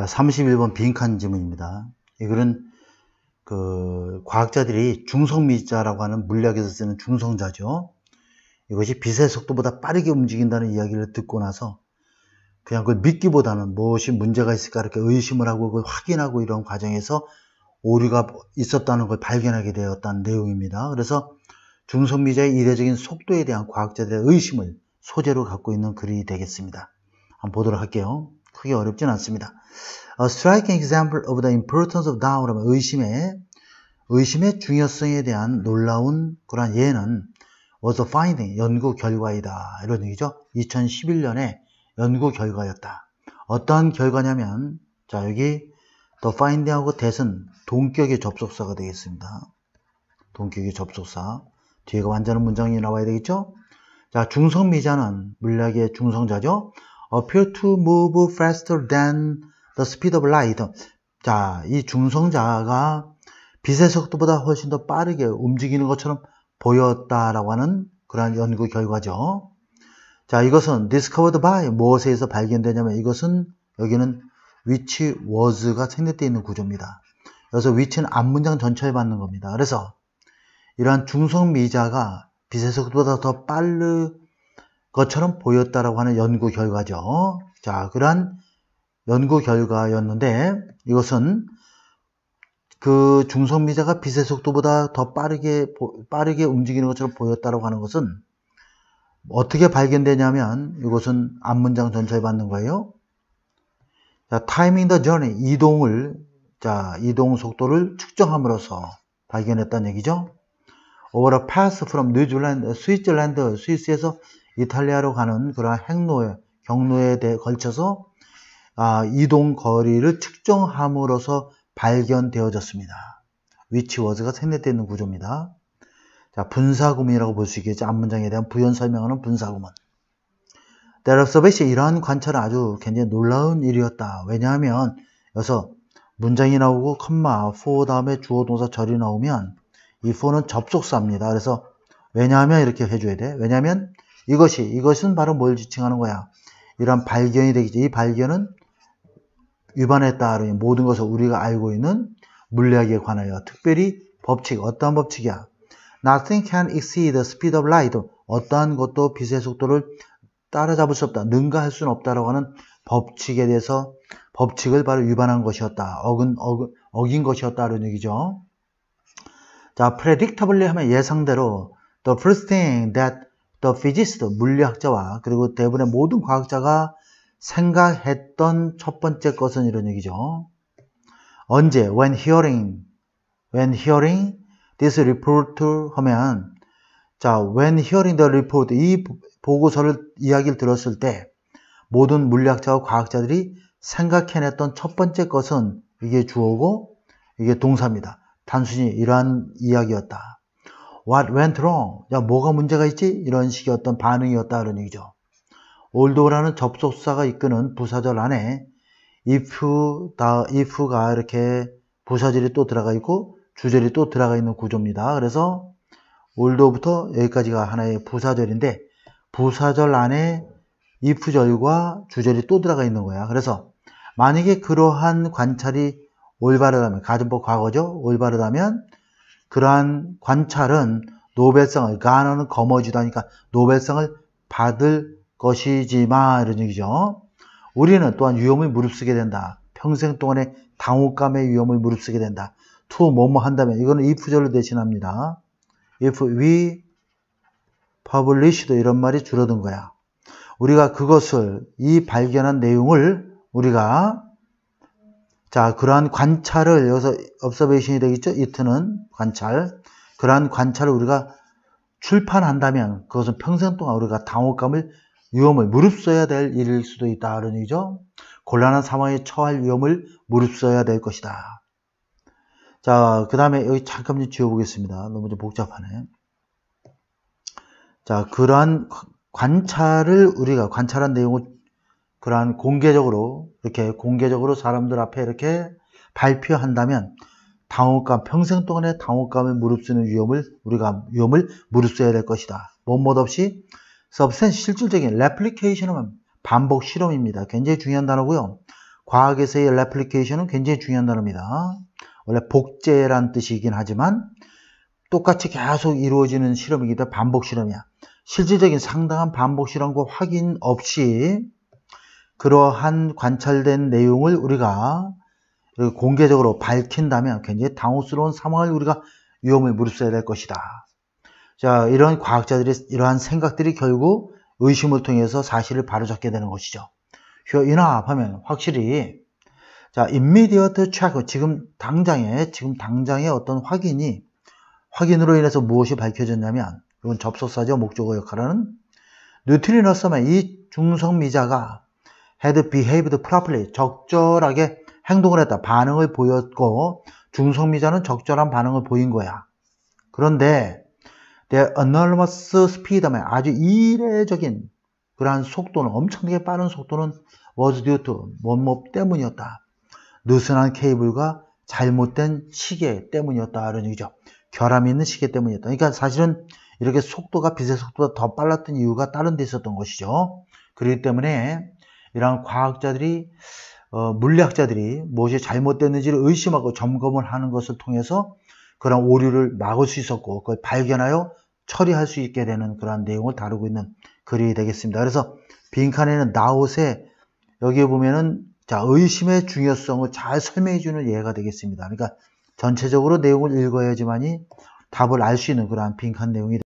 자, 31번 빈칸 지문입니다. 이 글은 그 과학자들이 중성미자라고 하는 물리학에서 쓰는 중성자죠. 이것이 빛의 속도보다 빠르게 움직인다는 이야기를 듣고 나서 그냥 그걸 믿기보다는 무엇이 문제가 있을까 이렇게 의심을 하고 그걸 확인하고 이런 과정에서 오류가 있었다는 걸 발견하게 되었다는 내용입니다. 그래서 중성미자의 이례적인 속도에 대한 과학자들의 의심을 소재로 갖고 있는 글이 되겠습니다. 한번 보도록 할게요. 크게 어렵진 않습니다. A 어, striking example of the importance of doubt 의심의 의심의 중요성에 대한 놀라운 그러 예는 was a finding, 연구 결과이다. 이런 얘기죠. 2011년에 연구 결과였다. 어떠 결과냐면, 자, 여기 the finding하고 that은 동격의 접속사가 되겠습니다. 동격의 접속사. 뒤에가 완전한 문장이 나와야 되겠죠? 자, 중성미자는 물리의 중성자죠. appear 어, to move faster than the speed of light. 자, 이 중성자가 빛의 속도보다 훨씬 더 빠르게 움직이는 것처럼 보였다라고 하는 그러한 연구 결과죠. 자, 이것은 discovered by 무엇에 서 발견되냐면 이것은 여기는 which was가 생략되어 있는 구조입니다. 그래서 which는 앞문장 전체에 받는 겁니다. 그래서 이러한 중성미자가 빛의 속도보다 더 빠르, 것처럼 보였다라고 하는 연구 결과죠. 자, 그러한 연구 결과였는데 이것은 그 중성미자가 빛의 속도보다 더 빠르게 빠르게 움직이는 것처럼 보였다라고 하는 것은 어떻게 발견되냐면 이것은 앞문장 전체에 받는 거예요. 자, 타이밍 더 전에 이동을 자, 이동 속도를 측정함으로써 발견했다는 얘기죠. Over a path from New Zealand, 스위tzerland, 스위스에서 이탈리아로 가는 그러한 행로에 경로에 대해 걸쳐서 아, 이동 거리를 측정함으로써 발견되어졌습니다. 위치 워즈가 생략되어 있는 구조입니다. 자, 분사구문이라고 볼 수 있겠죠. 앞문장에 대한 부연 설명하는 분사구문. 데럽서베시 이러한 관찰은 아주 굉장히 놀라운 일이었다. 왜냐하면 여기서 문장이 나오고 컴마, 4 다음에 주어 동사 절이 나오면 이4는 접속사입니다. 그래서 왜냐하면 이렇게 해줘야 돼. 왜냐하면 이것이, 이것은 바로 뭘 지칭하는 거야? 이런 발견이 되겠죠. 이 발견은 위반에 따른 모든 것을 우리가 알고 있는 물리학에 관하여 특별히 법칙, 어떠 법칙이야? Nothing can exceed the speed of light. 어떠한 것도 빛의 속도를 따라잡을 수 없다. 능가할 수는 없다라고 하는 법칙에 대해서 법칙을 바로 위반한 것이었다. 어근, 어, 어긴 것이었다. 이런 얘기죠. 자, predictably 하면 예상대로 the first thing that 더 피지스트 물리학자와 그리고 대부분의 모든 과학자가 생각했던 첫 번째 것은 이런 얘기죠. 언제 when hearing when hearing this report 하면 자 when hearing the report 이 보고서를 이야기를 들었을 때 모든 물리학자와 과학자들이 생각해냈던 첫 번째 것은 이게 주어고 이게 동사입니다. 단순히 이러한 이야기였다. What went wrong? 야, 뭐가 문제가 있지? 이런 식의 어떤 반응이었다 그런 얘기죠. Although라는 접속사가 이끄는 부사절 안에 if, 다, if가 이렇게 부사절이 또 들어가 있고 주절이 또 들어가 있는 구조입니다. 그래서 올도부터 여기까지가 하나의 부사절인데 부사절 안에 if절과 주절이 또 들어가 있는 거야. 그래서 만약에 그러한 관찰이 올바르다면 가정법 과거죠. 올바르다면 그러한 관찰은 노벨상을 가너는 거머쥐다니까 노벨상을 받을 것이지만 이런 얘기죠. 우리는 또한 위험을 무릅쓰게 된다. 평생 동안의 당혹감의 위험을 무릅쓰게 된다. to 뭐뭐 한다면 이거는 if 절로 대신합니다. if we publish도 이런 말이 줄어든 거야. 우리가 그것을 이 발견한 내용을 우리가 자, 그러한 관찰을 여기서 observation이 되겠죠? 이트는 관찰. 그러한 관찰을 우리가 출판한다면 그것은 평생 동안 우리가 당혹감을 위험을 무릅써야 될 일일 수도 있다 그런 얘기죠. 곤란한 상황에 처할 위험을 무릅써야 될 것이다. 자, 그 다음에 여기 잠깐 좀 지워보겠습니다. 너무 좀 복잡하네. 자, 그러한 관찰을 우리가 관찰한 내용을 그러한 공개적으로 이렇게 공개적으로 사람들 앞에 이렇게 발표한다면 당혹감 평생 동안의 당혹감에 무릅쓰는 위험을 우리가 위험을 무릅쓰어야 될 것이다. 못못없이 서 u b s 실질적인 레플리케이션은 반복 실험입니다. 굉장히 중요한 단어고요. 과학에서의 레플리케이션은 굉장히 중요한 단어입니다. 원래 복제란 뜻이긴 하지만 똑같이 계속 이루어지는 실험이기 때문에 반복 실험이야. 실질적인 상당한 반복 실험과 확인 없이 그러한 관찰된 내용을 우리가 공개적으로 밝힌다면 굉장히 당혹스러운 상황을 우리가 위험을 무릅써야 될 것이다. 자, 이런 과학자들의 이러한 생각들이 결국 의심을 통해서 사실을 바로잡게 되는 것이죠. 휴어 인 하면 확실히 자, immediate check 지금 당장에 지금 당장의 어떤 확인이 확인으로 인해서 무엇이 밝혀졌냐면 이건 접속사죠 목적어 역할은 뉴트리너섬의 이 중성미자가 had behaved properly 적절하게 행동을 했다 반응을 보였고 중성미자는 적절한 반응을 보인 거야 그런데 their enormous speed면 아주 이례적인 그러한 속도는 엄청나게 빠른 속도는 was due to 뭐뭐 때문이었다 느슨한 케이블과 잘못된 시계 때문이었다 이런 얘기죠 결함이 있는 시계 때문이었다 그러니까 사실은 이렇게 속도가 빛의 속도가더 빨랐던 이유가 다른 데 있었던 것이죠 그렇기 때문에 이러한 과학자들이 어, 물리학자들이 무엇이 잘못됐는지를 의심하고 점검을 하는 것을 통해서 그런 오류를 막을 수 있었고 그걸 발견하여 처리할 수 있게 되는 그러한 내용을 다루고 있는 글이 되겠습니다. 그래서 빈칸에는 나옷에 여기에 보면은 자 의심의 중요성을 잘 설명해주는 예가 되겠습니다. 그러니까 전체적으로 내용을 읽어야지만이 답을 알 수 있는 그러한 빈칸 내용이 되겠습니다.